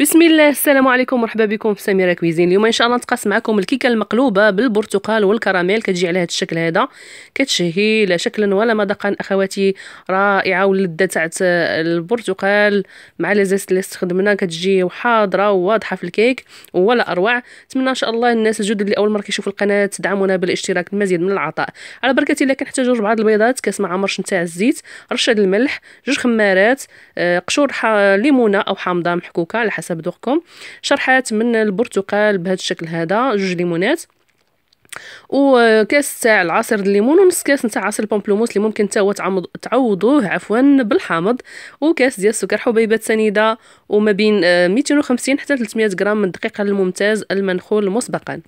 بسم الله السلام عليكم مرحبا بكم في سميره كويزين اليوم ان شاء الله نتقاسم معكم الكيكه المقلوبه بالبرتقال والكراميل كتجي على هذا الشكل هذا كتشهي لا شكلا ولا مذاقا اخواتي رائعه واللذه تاع البرتقال مع لا زيست اللي استخدمنا كتجي حاضره وواضحه في الكيك ولا اروع نتمنى ان شاء الله الناس الجدد اللي اول مره كيشوفوا القناه تدعمونا بالاشتراك المزيد من العطاء على بركه الله كنحتاجوا بعض البيضات كاس مع مرش نتاع الزيت رشه الملح جوج خمارات آه، قشور ليمونه او حامضه محكوكه حسب ذوقكم شرحات من البرتقال بهذا الشكل هذا جوج ليمونات وكاس تاع العصير الليمون ونص كاس تاع عصير البومبلوموس اللي ممكن حتى هو تعوضوه عفوا بالحامض وكاس ديال السكر حبيبات سنيده وما بين 250 آه، حتى 300 غرام من الدقيق الممتاز المنخول مسبقا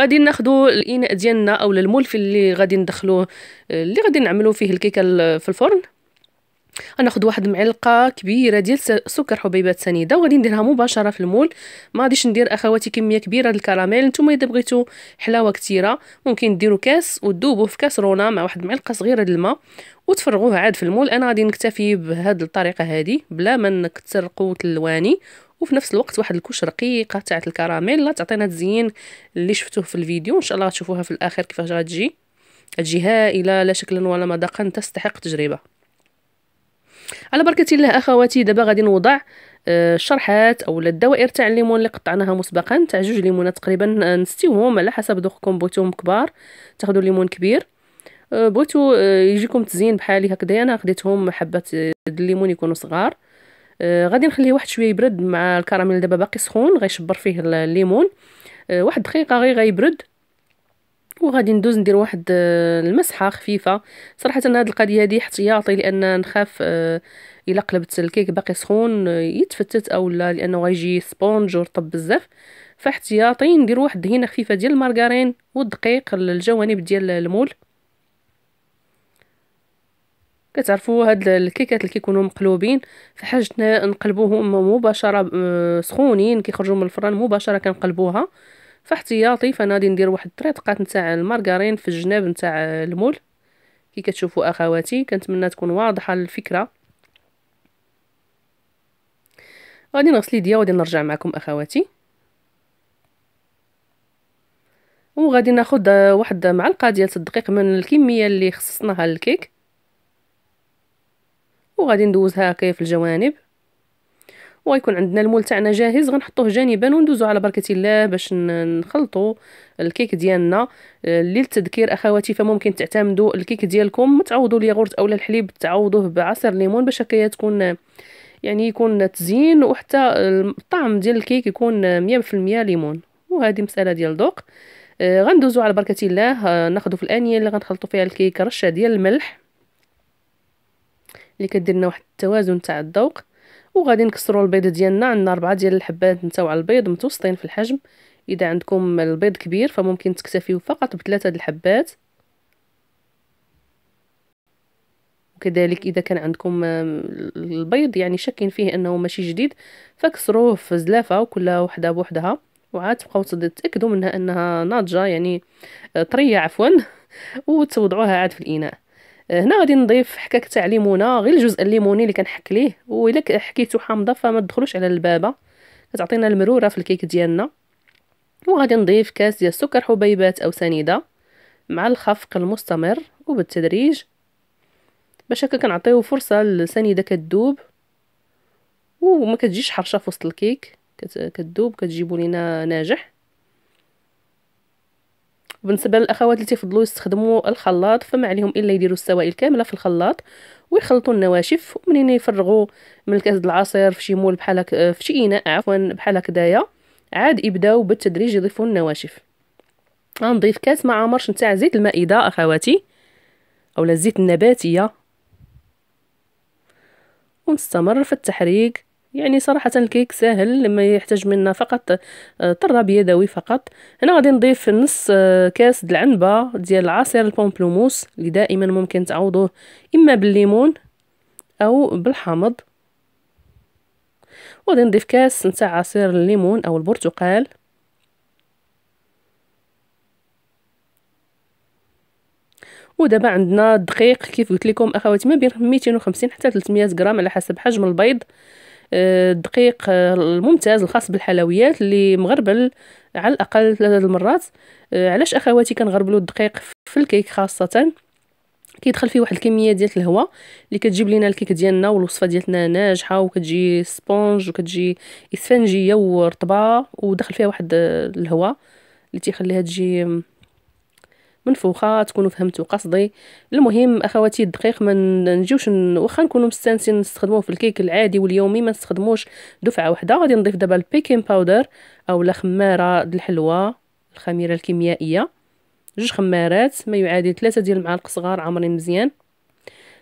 غادي ناخذ الاناء ديالنا اولا الملفي اللي غادي ندخلوه آه، اللي غادي نعملو فيه الكيكه في الفرن غناخذ واحد المعلقه كبيره ديال سكر حبيبات سنيده وغادي نديرها مباشره في المول ما غاديش ندير اخواتي كميه كبيره الكراميل نتوما اذا بغيتو حلاوه كثيره ممكن ديروا كاس وتذوبوه في كاسرونه مع واحد المعلقه صغيره ديال الماء وتفرغوه عاد في المول انا غادي نكتفي بهاد الطريقه هادي بلا ما نكثر قوه اللواني وفي نفس الوقت واحد الكوش رقيقه تاع الكراميل لا تعطينا تزيين اللي شفتوه في الفيديو ان شاء الله غتشوفوها في الاخر كيفاش غتجي تجي هائله لا شكلا ولا مذاقا تستحق تجربه على بركه الله اخواتي دابا غادي نوضع آه، الشرحات او الدوائر تاع الليمون اللي قطعناها مسبقا تاع جوج ليمونات تقريبا آه، نستيوهم على حسب ذوقكم بغيتوهم كبار تاخذوا ليمون كبير آه، بغيتو يجيكم تزين بحالي هكذا انا خديتهم حبات الليمون يكونوا صغار غادي نخليه واحد شويه يبرد مع الكراميل دابا باقي سخون غيشبر فيه الليمون واحد دقيقه غير غيبرد وغادي ندوز ندير واحد آه، المسحه خفيفه صراحه هاد القضيه هادي احتياطي لان نخاف آه، الا قلبت الكيك باقي سخون آه، يتفتت اولا لانه غيجي سبونج ورطب بزاف فاحتياطي ندير واحد دهينه خفيفه ديال المارغرين والدقيق الجوانب ديال المول كتعرفوا هاد الكيكات اللي كيكونوا مقلوبين فحاجتنا نقلبوهم مباشره سخونين كيخرجوا من الفران مباشره كنقلبوها فاحتياطي فنادي ندير واحد الطريطقات نتاع المارغرين في الجناب نتاع المول كي كتشوفوا اخواتي كنتمنى تكون واضحه الفكره غادي نغسل يديا وغادي نرجع معكم اخواتي وغادي ناخد واحد معلقه ديال الدقيق من الكميه اللي خصصناها للكيك وغادي ندوزها هكايا الجوانب ويكون عندنا المول تاعنا جاهز غنحطوه جانبا وندوزو على بركه الله باش نخلطوا الكيك ديالنا آه، للتذكير اخواتي فممكن تعتمدوا الكيك ديالكم تعوضوا الياغورت اولا الحليب تعوضوه بعصير ليمون باش هكايا تكون يعني يكون تزيين وحتى الطعم ديال الكيك يكون 100% ليمون وهذه مساله ديال ذوق آه غندوزو على بركه الله آه ناخذوا في الانيه اللي غنخلطوا فيها الكيك رشه ديال الملح اللي كدير لنا واحد التوازن تاع الذوق وغادي نكسروا البيض ديالنا عندنا أربعة ديال الحبات نتاو على البيض متوسطين في الحجم اذا عندكم البيض كبير فممكن تكتفيو فقط بثلاثه د الحبات وكذلك اذا كان عندكم البيض يعني شاكين فيه انه ماشي جديد فكسروه في زلافه وكل وحده بوحدها وعاد تبقاو تاكدوا منها انها ناضجه يعني آه، طريه عفوا وتوضعوها عاد في الاناء هنا غادي نضيف حكاك تاع ليمونه غير الجزء الليموني اللي كنحك ليه والا حكيتو حامضه فما تدخلوش على البابه كتعطينا المروره في الكيك ديالنا وغادي نضيف كاس ديال سكر حبيبات او سنيده مع الخفق المستمر وبالتدريج باش هكا كنعطيو فرصه السنيده كتذوب وما كتجيش حرشه في وسط الكيك كتذوب كتجيبوا لينا ناجح بالنسبه للاخوات اللي تفضلوا يستخدموا الخلاط فما عليهم الا يديروا السوائل كامله في الخلاط ويخلطوا النواشف ومنين يفرغوا من الكاس العصير في شي مول بحال في شي اناء عفوا بحال هكدايا عاد يبداو بالتدريج يضيفوا النواشف غنضيف كاس ما عمرش نتاع زيت المائده اخواتي اولا الزيت النباتيه ونستمر في التحريك يعني صراحة الكيك سهل لما يحتاج منا فقط آه، طراب يدوي فقط هنا غادي نضيف نص آه، كاس د العنبة ديال عصير البومبلوموس اللي دائما ممكن تعوضوه إما بالليمون أو بالحامض وغادي نضيف كاس نتاع عصير الليمون أو البرتقال ودابا عندنا الدقيق كيف قلت لكم اخواتي ما بين 250 حتى 300 غرام على حسب حجم البيض آه، الدقيق آه، الممتاز الخاص بالحلويات اللي مغربل على الاقل ثلاثه المرات آه، علاش اخواتي كنغربلوا الدقيق في الكيك خاصه كيدخل فيه واحد الكميه ديال الهواء اللي كتجيب لينا الكيك ديالنا والوصفه ديالنا ناجحه وكتجي سبونج وكتجي اسفنجيه ورطبه ودخل فيها واحد الهواء اللي تيخليها تجي منفوخه تكونوا فهمتوا قصدي المهم اخواتي الدقيق ما نجيوش واخا نكونوا مستانسين نستخدموه في الكيك العادي واليومي ما نستخدموش دفعه واحده غادي نضيف دابا البيكين باودر اولا خماره الحلوه الخميره الكيميائيه جوج خمارات ما يعادل ثلاثة ديال المعالق صغار عامرين مزيان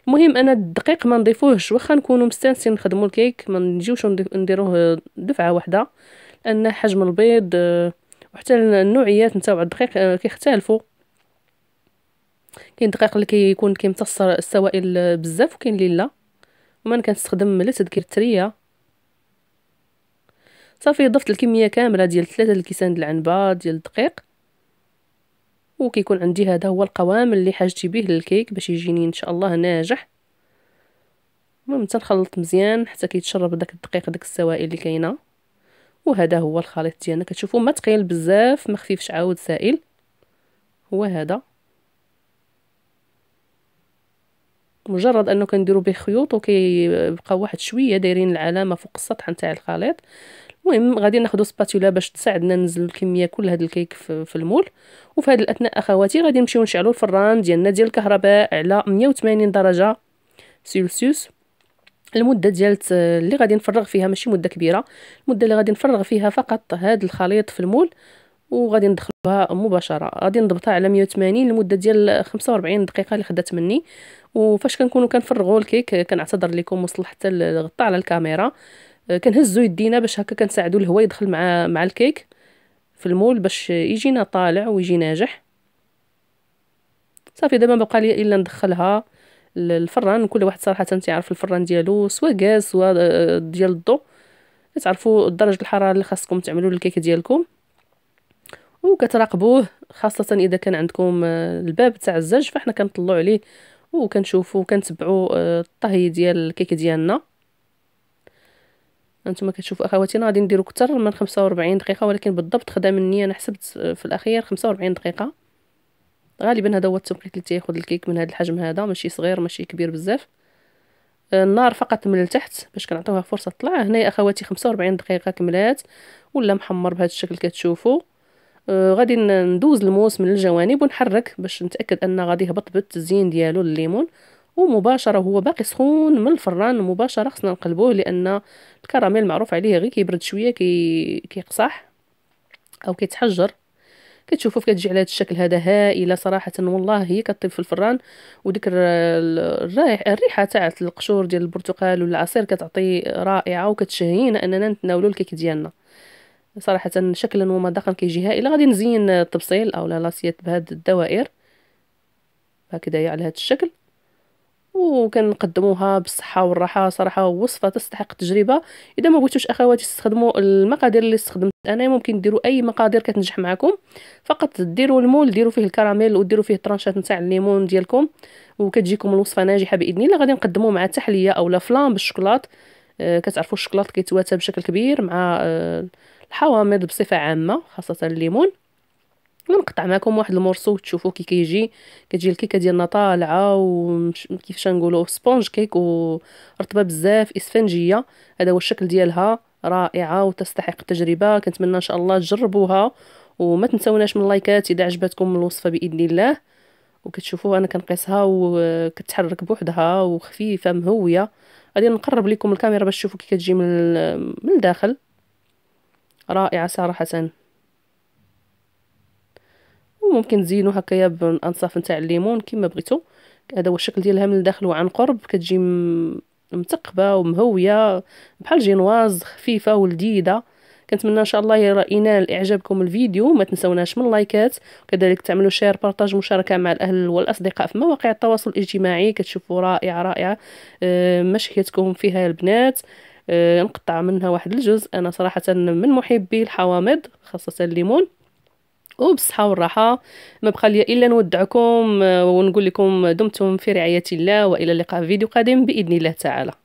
المهم انا الدقيق ما نضيفوهش واخا نكونوا مستانسين نخدموا الكيك ما نجيوش نديروه دفعه واحده لان حجم البيض وحتى النوعيات نتاع الدقيق آه، كيختلفوا كاين دقيق اللي كيكون كيمتص السوائل بزاف وكاين اللي لا وما كنستخدم لا تذكير التريه صافي ضفت الكميه كامله ديال ثلاثة الكيسان ديال العنبه ديال الدقيق وكيكون عندي هذا هو القوام اللي حاجتي به للكيك باش يجيني ان شاء الله ناجح المهم تنخلط مزيان حتى كيتشرب داك الدقيق داك السوائل اللي كاينه وهذا هو الخليط ديالنا كتشوفوا ما ثقيل بزاف ما خفيفش عاود سائل هو هذا مجرد انه كنديرو به خيوط وكيبقى واحد شويه دايرين العلامه فوق السطح نتاع الخليط المهم غادي ناخذ سباتولا باش تساعدنا ننزل الكميه كل هذا الكيك في المول وفي هذه الاثناء اخواتي غادي نمشيو نشعلو الفران ديالنا ديال الكهرباء على 180 درجه سيلسيوس المده ديال اللي غادي نفرغ فيها ماشي مده كبيره المده اللي غادي نفرغ فيها فقط هذا الخليط في المول وغادي ندخلوها مباشره غادي نضبطها على 180 لمده ديال 45 دقيقه اللي خدات مني وفاش كنكونوا كنفرغوا الكيك كنعتذر لكم وصل حتى الغطاء على الكاميرا آه، كنهزوا يدينا باش هكا كنساعدوا الهواء يدخل مع مع الكيك في المول باش يجينا طالع ويجي ناجح صافي دابا بقى لي الا ندخلها الفران كل واحد صراحه تيعرف الفران ديالو سواء غاز سواء آه، ديال الضو تعرفوا درجه الحراره اللي خاصكم تعملوا الكيك ديالكم وكتراقبوه خاصه اذا كان عندكم آه، الباب تاع الزاج فاحنا كنطلعوا عليه وكنشوفوا وكنتبعوا آه، الطهي ديال الكيك ديالنا انتما كتشوفوا اخواتي انا غادي نديرو اكثر من 45 دقيقه ولكن بالضبط خدا مني انا حسبت آه، في الاخير 45 دقيقه غالبا هذا هو التوقيت اللي تياخذ الكيك من هذا الحجم هذا ماشي صغير ماشي كبير بزاف النار فقط من التحت باش كنعطيوها فرصه تطلع هنايا اخواتي 45 دقيقه كملات ولا محمر بهذا الشكل كتشوفوا آه، غادي ندوز الموس من الجوانب ونحرك باش نتاكد ان غادي يهبط بالتزيين ديالو الليمون ومباشره هو باقي سخون من الفران مباشره خصنا نقلبوه لان الكراميل معروف عليه غير كيبرد شويه كي كيقصح او كيتحجر كتشوفوا كتجي على هذا الشكل هذا هائله صراحه والله هي كطيب في الفران وديك الرائحه الريحه تاع القشور ديال البرتقال والعصير كتعطي رائعه وكتشهينا اننا نتناولوا الكيك ديالنا صراحة شكلا ومذاقا كيجي هائل غادي نزين الطبسيل او لاسيت بهاد الدوائر هكذايا على هاد الشكل وكنقدموها بالصحه والراحه صراحه وصفه تستحق التجربه اذا ما بغيتوش اخواتي تستخدموا المقادير اللي استخدمت انا ممكن ديروا اي مقادير كتنجح معكم فقط ديروا المول ديروا فيه الكراميل وديروا فيه طرانشات نتاع الليمون ديالكم وكتجيكم الوصفه ناجحه باذن الله غادي نقدموا مع تحليه اولا فلان بالشوكولات آه كتعرفوا الشوكولات كيتواتى بشكل كبير مع آه الحوامض بصفه عامه خاصه الليمون ونقطع معكم واحد المورسو تشوفوا كي كيجي كتجي الكيكه ديالنا طالعه وكيفاش نقولوا سبونج كيك ورطبه بزاف اسفنجيه هذا هو الشكل ديالها رائعه وتستحق التجربه كنتمنى ان شاء الله تجربوها وما تنسوناش من اللايكات اذا عجبتكم الوصفه باذن الله وكتشوفوا انا كنقيسها وكتحرك بوحدها وخفيفه مهويه غادي نقرب لكم الكاميرا باش تشوفوا كي كتجي من من الداخل رائعة صراحة وممكن تزينو هكايا بانصاف نتاع الليمون كيما بغيتو هذا هو الشكل ديالها من الداخل وعن قرب كتجي متقبه ومهويه بحال جينواز خفيفه ولديدة كنتمنى ان شاء الله ينال اعجابكم الفيديو ما تنسوناش من لايكات وكذلك تعملوا شير بارطاج مشاركه مع الاهل والاصدقاء في مواقع التواصل الاجتماعي كتشوفوا رائعه رائعه آه، مشيتكم فيها البنات آه، نقطع منها واحد الجزء انا صراحه من محبي الحوامض خاصه الليمون وبالصحة والراحة ما بقى لي إلا نودعكم آه، ونقول لكم دمتم في رعاية الله وإلى اللقاء في فيديو قادم بإذن الله تعالى